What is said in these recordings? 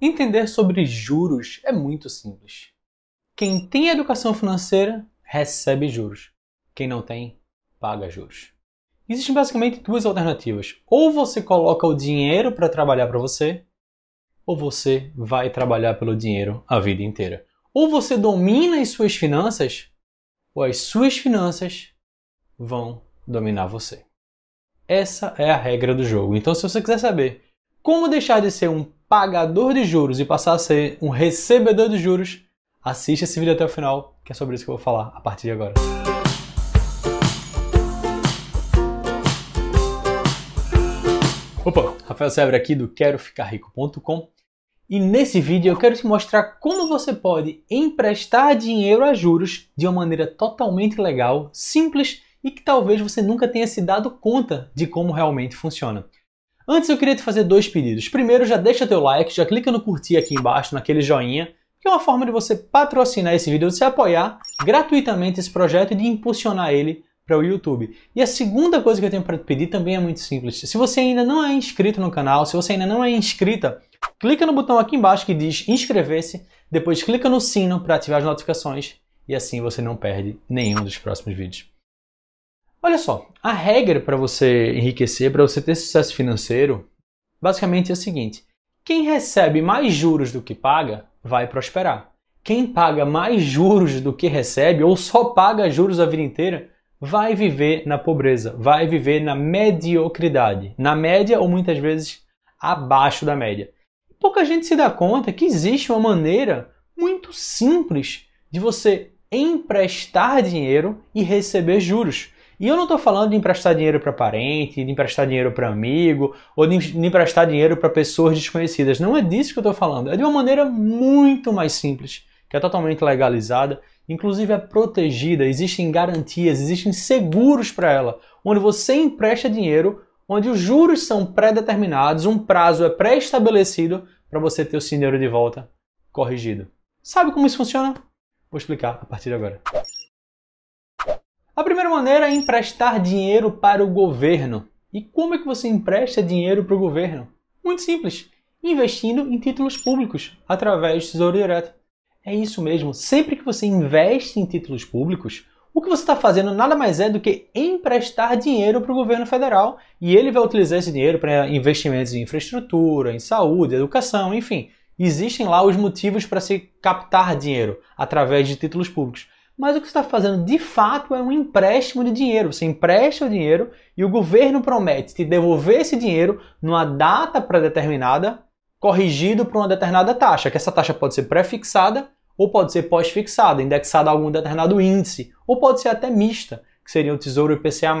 Entender sobre juros é muito simples. Quem tem educação financeira recebe juros. Quem não tem, paga juros. Existem basicamente duas alternativas. Ou você coloca o dinheiro para trabalhar para você, ou você vai trabalhar pelo dinheiro a vida inteira. Ou você domina as suas finanças, ou as suas finanças vão dominar você. Essa é a regra do jogo. Então, se você quiser saber como deixar de ser um pagador de juros e passar a ser um recebedor de juros, assista esse vídeo até o final, que é sobre isso que eu vou falar a partir de agora. Opa, Rafael Sebra aqui do QueroFicarRico.com e nesse vídeo eu quero te mostrar como você pode emprestar dinheiro a juros de uma maneira totalmente legal, simples e que talvez você nunca tenha se dado conta de como realmente funciona. Antes eu queria te fazer dois pedidos. Primeiro, já deixa teu like, já clica no curtir aqui embaixo, naquele joinha, que é uma forma de você patrocinar esse vídeo, de você apoiar gratuitamente esse projeto e de impulsionar ele para o YouTube. E a segunda coisa que eu tenho para te pedir também é muito simples. Se você ainda não é inscrito no canal, se você ainda não é inscrita, clica no botão aqui embaixo que diz inscrever-se, depois clica no sino para ativar as notificações e assim você não perde nenhum dos próximos vídeos. Olha só, a regra para você enriquecer, para você ter sucesso financeiro, basicamente é a seguinte: quem recebe mais juros do que paga, vai prosperar. Quem paga mais juros do que recebe, ou só paga juros a vida inteira, vai viver na pobreza, vai viver na mediocridade, na média ou muitas vezes abaixo da média. Pouca gente se dá conta que existe uma maneira muito simples de você emprestar dinheiro e receber juros. E eu não estou falando de emprestar dinheiro para parente, de emprestar dinheiro para amigo, ou de emprestar dinheiro para pessoas desconhecidas. Não é disso que eu estou falando. É de uma maneira muito mais simples, que é totalmente legalizada, inclusive é protegida, existem garantias, existem seguros para ela, onde você empresta dinheiro, onde os juros são pré-determinados, um prazo é pré-estabelecido para você ter o dinheiro de volta corrigido. Sabe como isso funciona? Vou explicar a partir de agora primeira maneira é emprestar dinheiro para o governo. E como é que você empresta dinheiro para o governo? Muito simples, investindo em títulos públicos através do Tesouro Direto. É isso mesmo, sempre que você investe em títulos públicos, o que você está fazendo nada mais é do que emprestar dinheiro para o governo federal e ele vai utilizar esse dinheiro para investimentos em infraestrutura, em saúde, educação, enfim. Existem lá os motivos para se captar dinheiro através de títulos públicos mas o que você está fazendo de fato é um empréstimo de dinheiro. Você empresta o dinheiro e o governo promete te devolver esse dinheiro numa data pré-determinada, corrigido por uma determinada taxa, que essa taxa pode ser pré-fixada ou pode ser pós-fixada, indexada a algum determinado índice, ou pode ser até mista, que seria o Tesouro IPCA+,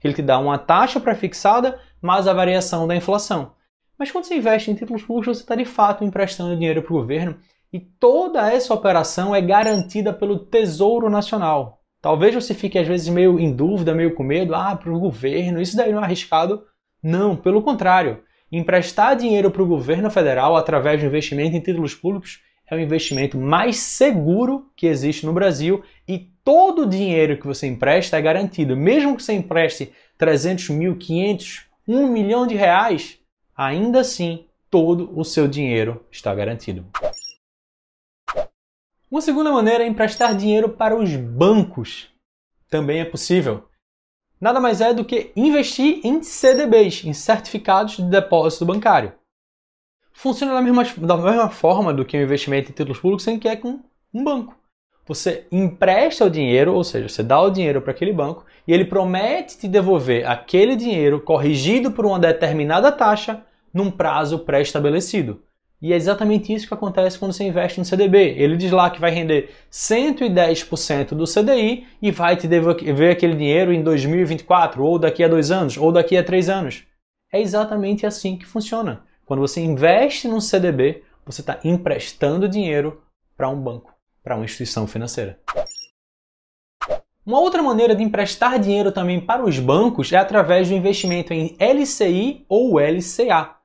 que ele te dá uma taxa pré-fixada mais a variação da inflação. Mas quando você investe em títulos públicos, você está de fato emprestando dinheiro para o governo e toda essa operação é garantida pelo Tesouro Nacional. Talvez você fique às vezes meio em dúvida, meio com medo, ah, para o governo, isso daí não é arriscado. Não, pelo contrário. Emprestar dinheiro para o governo federal através de investimento em títulos públicos é o investimento mais seguro que existe no Brasil e todo o dinheiro que você empresta é garantido. Mesmo que você empreste 300 mil, 500, 1 milhão de reais, ainda assim todo o seu dinheiro está garantido. Uma segunda maneira é emprestar dinheiro para os bancos. Também é possível. Nada mais é do que investir em CDBs, em certificados de depósito bancário. Funciona da mesma, da mesma forma do que o investimento em títulos públicos, sem que é com um banco. Você empresta o dinheiro, ou seja, você dá o dinheiro para aquele banco e ele promete te devolver aquele dinheiro corrigido por uma determinada taxa num prazo pré-estabelecido. E é exatamente isso que acontece quando você investe no CDB. Ele diz lá que vai render 110% do CDI e vai te devolver aquele dinheiro em 2024, ou daqui a dois anos, ou daqui a três anos. É exatamente assim que funciona. Quando você investe num CDB, você está emprestando dinheiro para um banco, para uma instituição financeira. Uma outra maneira de emprestar dinheiro também para os bancos é através do investimento em LCI ou LCA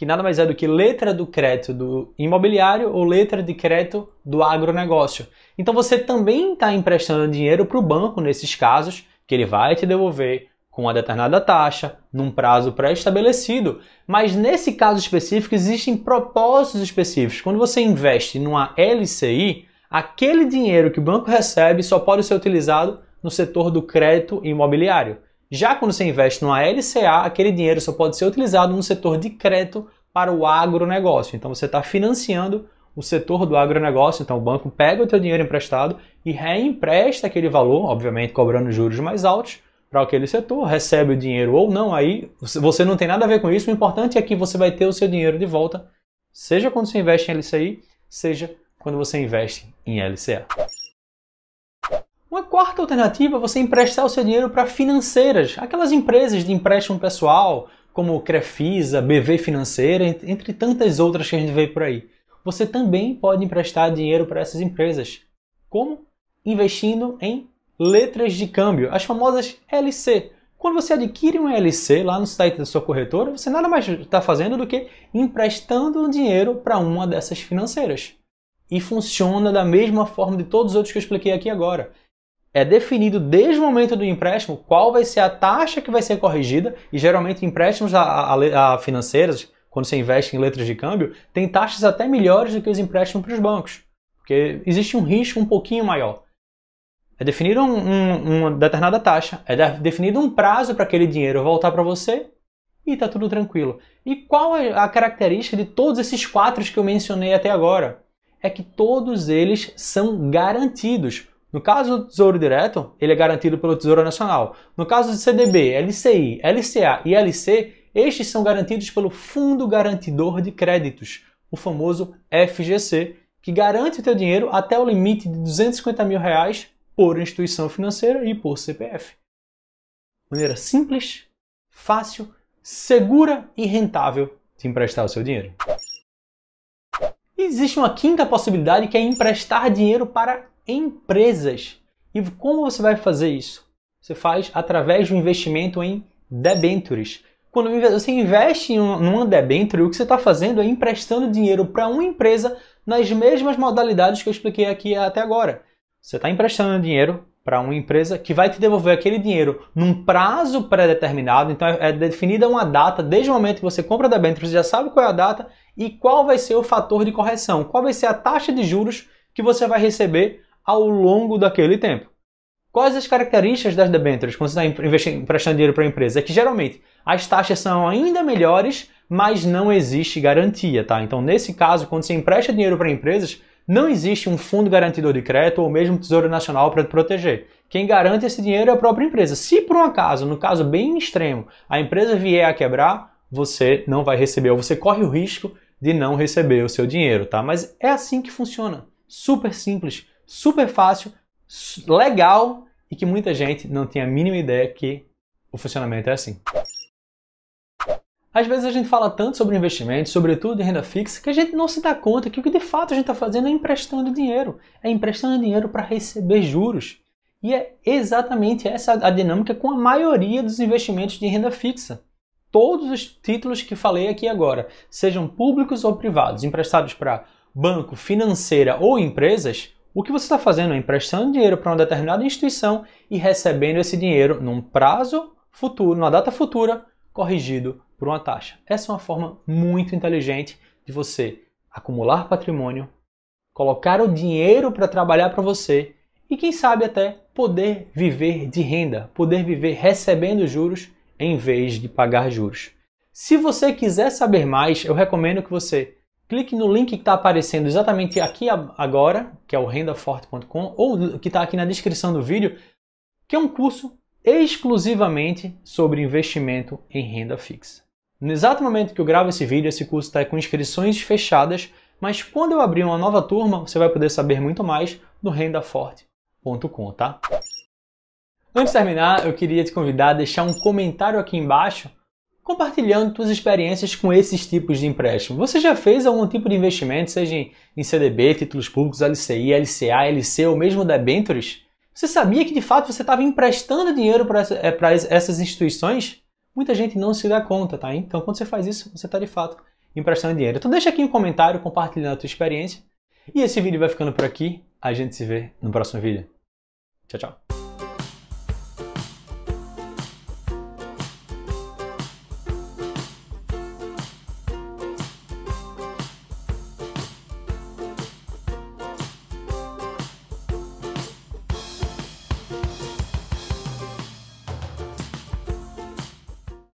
que nada mais é do que letra do crédito do imobiliário ou letra de crédito do agronegócio. Então você também está emprestando dinheiro para o banco nesses casos, que ele vai te devolver com uma determinada taxa, num prazo pré-estabelecido. Mas nesse caso específico, existem propósitos específicos. Quando você investe numa LCI, aquele dinheiro que o banco recebe só pode ser utilizado no setor do crédito imobiliário. Já quando você investe numa LCA, aquele dinheiro só pode ser utilizado no setor de crédito para o agronegócio. Então você está financiando o setor do agronegócio, então o banco pega o teu dinheiro emprestado e reempresta aquele valor, obviamente cobrando juros mais altos, para aquele setor, recebe o dinheiro ou não, aí você não tem nada a ver com isso. O importante é que você vai ter o seu dinheiro de volta, seja quando você investe em LCI, seja quando você investe em LCA quarta alternativa é você emprestar o seu dinheiro para financeiras, aquelas empresas de empréstimo pessoal, como Crefisa, BV Financeira, entre tantas outras que a gente vê por aí. Você também pode emprestar dinheiro para essas empresas. Como? Investindo em letras de câmbio, as famosas LC. Quando você adquire um LC lá no site da sua corretora, você nada mais está fazendo do que emprestando dinheiro para uma dessas financeiras. E funciona da mesma forma de todos os outros que eu expliquei aqui agora é definido desde o momento do empréstimo qual vai ser a taxa que vai ser corrigida, e geralmente empréstimos a, a, a financeiras, quando você investe em letras de câmbio, tem taxas até melhores do que os empréstimos para os bancos, porque existe um risco um pouquinho maior. É definida um, um, uma determinada taxa, é definido um prazo para aquele dinheiro voltar para você e está tudo tranquilo. E qual é a característica de todos esses quatro que eu mencionei até agora? É que todos eles são garantidos. No caso do Tesouro Direto, ele é garantido pelo Tesouro Nacional. No caso de CDB, LCI, LCA e LC, estes são garantidos pelo Fundo Garantidor de Créditos, o famoso FGC, que garante o teu dinheiro até o limite de 250 mil reais por instituição financeira e por CPF. Maneira simples, fácil, segura e rentável de emprestar o seu dinheiro. E existe uma quinta possibilidade que é emprestar dinheiro para empresas. E como você vai fazer isso? Você faz através de um investimento em debentures. Quando você investe em um, debenture, o que você está fazendo é emprestando dinheiro para uma empresa nas mesmas modalidades que eu expliquei aqui até agora. Você está emprestando dinheiro para uma empresa que vai te devolver aquele dinheiro num prazo pré-determinado. Então é, é definida uma data, desde o momento que você compra a você já sabe qual é a data e qual vai ser o fator de correção, qual vai ser a taxa de juros que você vai receber ao longo daquele tempo. Quais as características das debêntures quando você está emprestando dinheiro para a empresa? É que geralmente as taxas são ainda melhores, mas não existe garantia, tá? Então, nesse caso, quando você empresta dinheiro para empresas, não existe um fundo garantidor de crédito ou mesmo Tesouro Nacional para te proteger. Quem garante esse dinheiro é a própria empresa. Se por um acaso, no caso bem extremo, a empresa vier a quebrar, você não vai receber, ou você corre o risco de não receber o seu dinheiro, tá? Mas é assim que funciona. Super simples super fácil, legal e que muita gente não tem a mínima ideia que o funcionamento é assim. Às vezes a gente fala tanto sobre investimentos, sobretudo em renda fixa, que a gente não se dá conta que o que de fato a gente está fazendo é emprestando dinheiro. É emprestando dinheiro para receber juros. E é exatamente essa a dinâmica com a maioria dos investimentos de renda fixa. Todos os títulos que falei aqui agora, sejam públicos ou privados, emprestados para banco, financeira ou empresas, o que você está fazendo é emprestando dinheiro para uma determinada instituição e recebendo esse dinheiro num prazo futuro, numa data futura, corrigido por uma taxa. Essa é uma forma muito inteligente de você acumular patrimônio, colocar o dinheiro para trabalhar para você e, quem sabe, até poder viver de renda, poder viver recebendo juros em vez de pagar juros. Se você quiser saber mais, eu recomendo que você clique no link que está aparecendo exatamente aqui agora, que é o rendaforte.com, ou que está aqui na descrição do vídeo, que é um curso exclusivamente sobre investimento em renda fixa. No exato momento que eu gravo esse vídeo, esse curso está com inscrições fechadas, mas quando eu abrir uma nova turma, você vai poder saber muito mais no rendaforte.com, tá? Antes de terminar, eu queria te convidar a deixar um comentário aqui embaixo compartilhando suas experiências com esses tipos de empréstimo. Você já fez algum tipo de investimento, seja em CDB, títulos públicos, LCI, LCA, LC ou mesmo debentures? Você sabia que de fato você estava emprestando dinheiro para é, essas instituições? Muita gente não se dá conta, tá? Então quando você faz isso, você está de fato emprestando dinheiro. Então deixa aqui um comentário compartilhando a tua experiência. E esse vídeo vai ficando por aqui. A gente se vê no próximo vídeo. Tchau, tchau.